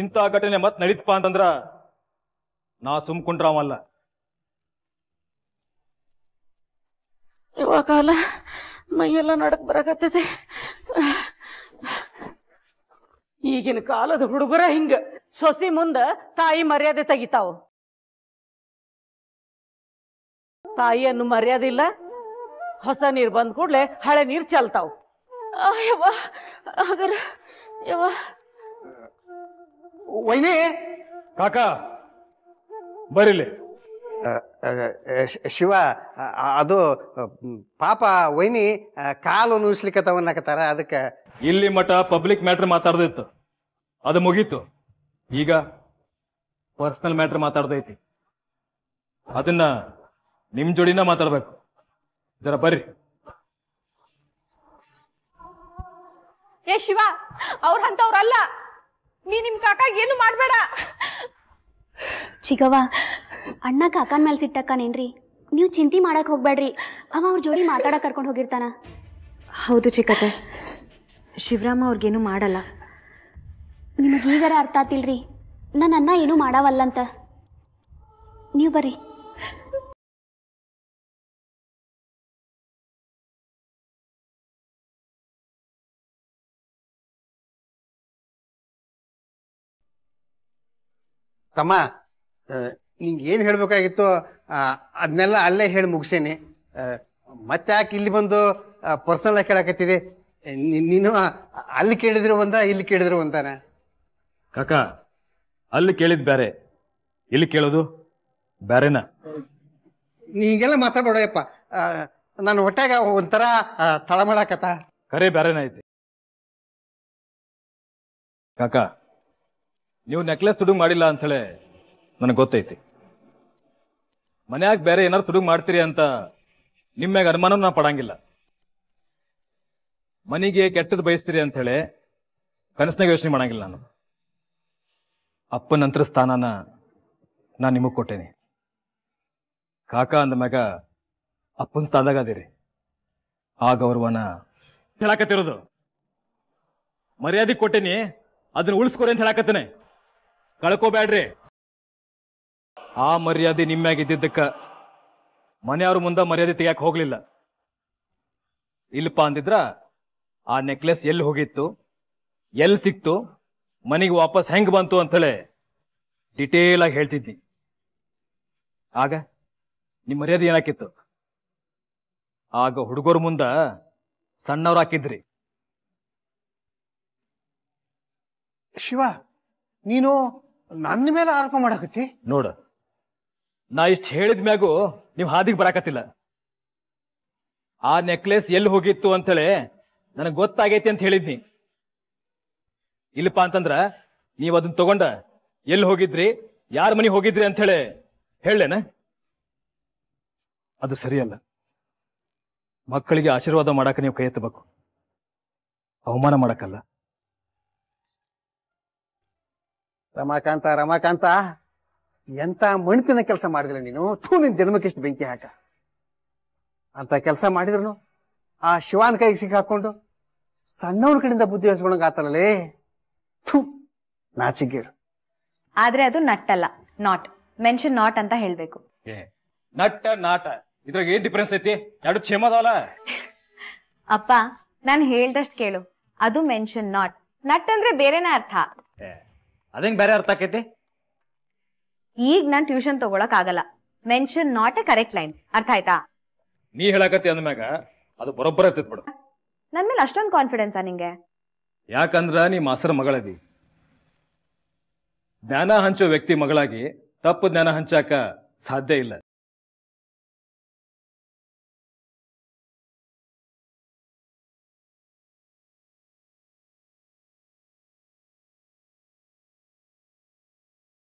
ಇಂಥ ಘಟನೆ ಮತ್ ನಡೀತಪ್ಪ ಅಂತಂದ್ರ ನಾ ಸುಮ್ ಕುಂಟ್ರಾಮಲ್ಲ ಇವಾಗ ಮೈಯೆಲ್ಲ ನಡಕ್ ಬರಕತ್ತೈತಿ ಈಗಿನ ಕಾಲದ ಹುಡುಗರ ಹಿಂಗ ಸೊಸಿ ಮುಂದ ತಾಯಿ ಮರ್ಯಾದೆ ತೆಗಿತಾವು ತಾಯಿ ಅನ್ನು ಮರ್ಯಾದೆ ಇಲ್ಲ ಹೊಸ ನೀರು ಬಂದ ಕೂಡಲೇ ಹಳೆ ನೀರು ಚಲ್ತಾವು ವೈನಿ ಕಾಕ ಬರೀಲಿ ಶಿವ ಅದು ಪಾಪ ವೈನಿ ಕಾಲು ನೂಸ್ಲಿಕ್ಕತ್ತವನ್ನಕತ್ತಾರ ಅದಕ್ಕೆ ಇಲ್ಲಿ ಮಠ ಪಬ್ಲಿಕ್ ಮ್ಯಾಟ್ರ್ ಮಾತಾಡ್ದಿತ್ತು ಅದು ಮುಗೀತು ಈಗ ಪರ್ಸನಲ್ ಮ್ಯಾಟ್ರ್ ಮಾತಾಡ್ದೈತಿ ಅದನ್ನ ನಿಮ್ ಜೋಡಿನ ಮಾತಾಡ್ಬೇಕು ಜರ ಬರ್ರಿ ಏ ಶಿವ ಅಂತವ್ರಲ್ಲ ನೀ ನಿಮ್ ಕಾಕ ಏನು ಮಾಡ್ಬೇಡ ಚಿಗವ್ವ ಅಣ್ಣ ಕಾಕನ್ ಮೇಲೆ ಸಿಟ್ಟಕ್ಕನೇನ್ರಿ ನೀವು ಚಿಂತೆ ಮಾಡಕ್ ಹೋಗ್ಬೇಡ್ರಿ ಅವ ಅವ್ರ ಜೋಡಿ ಮಾತಾಡಕ್ ಕರ್ಕೊಂಡು ಹೋಗಿರ್ತಾನ ಹೌದು ಚಿಕ್ಕತೆ ಶಿವರಾಮ ಅವ್ರಿಗೇನು ಮಾಡಲ್ಲ ನಿಮಗೀಗರ ಅರ್ಥ ಆತಿಲ್ರಿ ನನ್ನ ಅನ್ನ ಏನೂ ಮಾಡವಲ್ಲಂತ ನೀವು ಬರೀ ತಮ್ಮ ನಿಂಗೆ ಏನು ಹೇಳಬೇಕಾಗಿತ್ತು ಅದನ್ನೆಲ್ಲ ಅಲ್ಲೇ ಹೇಳಿ ಮುಗಿಸೇನೆ ಮತ್ತೆ ಯಾಕೆ ಇಲ್ಲಿ ಬಂದು ಪರ್ಸನಲ್ ಆಗಿ ಕೇಳಾಕತ್ತಿದೆ ನೀನು ಅಲ್ಲಿ ಕೇಳಿದ್ರು ಒಂದ ಇಲ್ಲಿ ಕೇಳಿದ್ರು ಒಂದಾನ ಕಾಕ ಅಲ್ಲಿ ಕೇಳಿದ್ ಬೇರೆ ಇಲ್ಲಿ ಕೇಳೋದು ಬೇರೆನಾ ನೀಂಗೆಲ್ಲ ಮಾತಾಡೋಡಪ್ಪ ನಾನು ಒಟ್ಟಾಗ ಒಂಥರ ತಳಮಳಾಕತ್ತ ಕರೆ ಬೇರೆನ ಐತಿ ಕಾಕ ನೀವು ನೆಕ್ಲೆಸ್ ತುಡುಗ್ ಮಾಡಿಲ್ಲ ಹೇಳಿ ನನಗೆ ಗೊತ್ತೈತಿ ಮನ್ಯಾಗ ಬೇರೆ ಏನಾರು ತುಡುಗ್ ಮಾಡ್ತೀರಿ ಅಂತ ನಿಮ್ಮ್ಯಾಗ ಅನುಮಾನ ನಾ ಪಡಂಗಿಲ್ಲ ಮನೆಗೆ ಕೆಟ್ಟದ್ದು ಬಯಸ್ತೀರಿ ಅಂತ ಹೇಳಿ ಯೋಚನೆ ಮಾಡಂಗಿಲ್ಲ ನಾನು ಅಪ್ಪನ ನಂತರ ಸ್ಥಾನನ ನಾ ನಿಮಗ್ ಕೊಟ್ಟೇನಿ ಕಾಕ ಅಂದ ಮ್ಯಾಗ ಅಪ್ಪನ ಸ್ಥಾನದಾಗ ಅದೇರಿ ಆ ಗೌರವನ ಹೇಳಾಕತ್ತಿರೋದು ಮರ್ಯಾದೆ ಕೊಟ್ಟೇನಿ ಅದನ್ನ ಉಳಿಸ್ಕೊರಿ ಅಂತ ಹೇಳಾಕತ್ತೇನೆ ಕಳ್ಕೋಬೇಡ್ರಿ ಆ ಮರ್ಯಾದೆ ನಿಮ್ಮ್ಯಾಗಿದ್ದಕ್ಕ ಮನೆಯವ್ರ ಮುಂದೆ ಮರ್ಯಾದೆ ತೆಗಿಯಕ್ಕೆ ಹೋಗ್ಲಿಲ್ಲ ಇಲ್ಲಪ್ಪ ಅಂದಿದ್ರ ಆ ನೆಕ್ಲೆಸ್ ಎಲ್ಲಿ ಹೋಗಿತ್ತು ಎಲ್ಲಿ ಸಿಕ್ತು ಮನೆಗೆ ವಾಪಸ್ ಹೆಂಗ್ ಬಂತು ಅಂತಲೇ ಡಿಟೇಲ್ ಆಗಿ ಹೇಳ್ತಿದ್ದಿ ಆಗ ನಿಮ್ಮ ಮರ್ಯಾದೆ ಏನಾಕಿತ್ತು ಆಗ ಹುಡುಗರ ಮುಂದ ಸಣ್ಣವ್ರು ಹಾಕಿದ್ರಿ ಶಿವ ನೀನು ನನ್ನ ಮೇಲೆ ಆರೋಪ ಮಾಡಕತ್ತಿ ನೋಡ ನಾ ಇಷ್ಟ ಹೇಳಿದ ಮ್ಯಾಗು ನೀವ್ ಹಾದಿಗೆ ಬರಾಕತ್ತಿಲ್ಲ ಆ ನೆಕ್ಲೆಸ್ ಎಲ್ಲಿ ಹೋಗಿತ್ತು ಅಂತೇಳಿ ನನಗ್ ಗೊತ್ತಾಗೈತಿ ಅಂತ ಹೇಳಿದ್ನಿ ಇಲ್ಲಪ್ಪ ಅಂತಂದ್ರ ನೀವ್ ಅದನ್ನ ತಗೊಂಡ ಎಲ್ಲಿ ಹೋಗಿದ್ರಿ ಯಾರ ಮನೆ ಹೋಗಿದ್ರಿ ಅಂತ ಹೇಳಿ ಹೇಳೇನ ಅದು ಸರಿಯಲ್ಲ ಮಕ್ಕಳಿಗೆ ಆಶೀರ್ವಾದ ಮಾಡಕ್ಕೆ ನೀವು ಕೈ ಎತ್ತಬೇಕು ಅವಮಾನ ಮಾಡಕ್ಕಲ್ಲ ರಮಾಕಾಂತ ರಮಾಕಾಂತ ಎಂತ ಮಣಿತಿನ ಕೆಲಸ ಮಾಡಿದ್ರೆ ನೀನು ತೂ ನಿನ್ ಜನ್ಮಕ್ಕೆ ಎಷ್ಟು ಬೆಂಕಿ ಹಾಕ ಅಂತ ಕೆಲಸ ಮಾಡಿದ್ರು ಆ ಶಿವಾನ್ ಕೈಗೆ ಹಾಕೊಂಡು ಸಣ್ಣವ್ರ ಕಡೆಯಿಂದ ಬುದ್ಧಿ ಹೇಳ್ಸ್ಕೊಳಂಗ ಆತಲೇ ಥೂ ನಾಚಿಗೇಳು ಆದ್ರೆ ಅದು ನಟ್ಟಲ್ಲ ನಾಟ್ ಮೆನ್ಷನ್ ನಾಟ್ ಅಂತ ಹೇಳ್ಬೇಕು ನಟ್ಟ ನಾಟ ಇದ್ರಾಗ ಏನ್ ಡಿಫರೆನ್ಸ್ ಐತಿ ಎರಡು ಕ್ಷೇಮ ಅಪ್ಪ ನಾನು ಹೇಳ್ದಷ್ಟು ಕೇಳು ಅದು ಮೆನ್ಷನ್ ನಾಟ್ ನಟ್ ಅಂದ್ರೆ ಬೇರೆನೇ ಅರ್ಥ ಅದಂಗ್ ಬೇರೆ ಅರ್ಥ ಆಕೈತಿ ಈಗ ನಾನ್ ಟ್ಯೂಷನ್ ತಗೊಳಕ್ ಆಗಲ್ಲ mention not a correct line ಅರ್ಥ ಆಯ್ತಾ ನೀ ಹೇಳಕತ್ತಿ ಅಂದಮ್ಯಾಗ ಅದು ಬರೋಬ್ಬರ ಇರ್ತೈತಿ ಬಿಡು ನನ್ ಮೇಲೆ ಅಷ್ಟೊಂದು ಕಾನ್ಫಿಡೆನ್ಸ್ ನಿಂಗೆ ಯಾಕಂದ್ರ ನೀ ಮಾಸ್ತರ ಮಗಳದಿ ಜ್ಞಾನ ಹಂಚೋ ವ್ಯಕ್ತಿ ಮಗಳಾಗಿ ತಪ್ಪು ಜ್ಞಾನ ಹಂಚಾಕ ಸಾಧ್ಯ ಇಲ್ಲ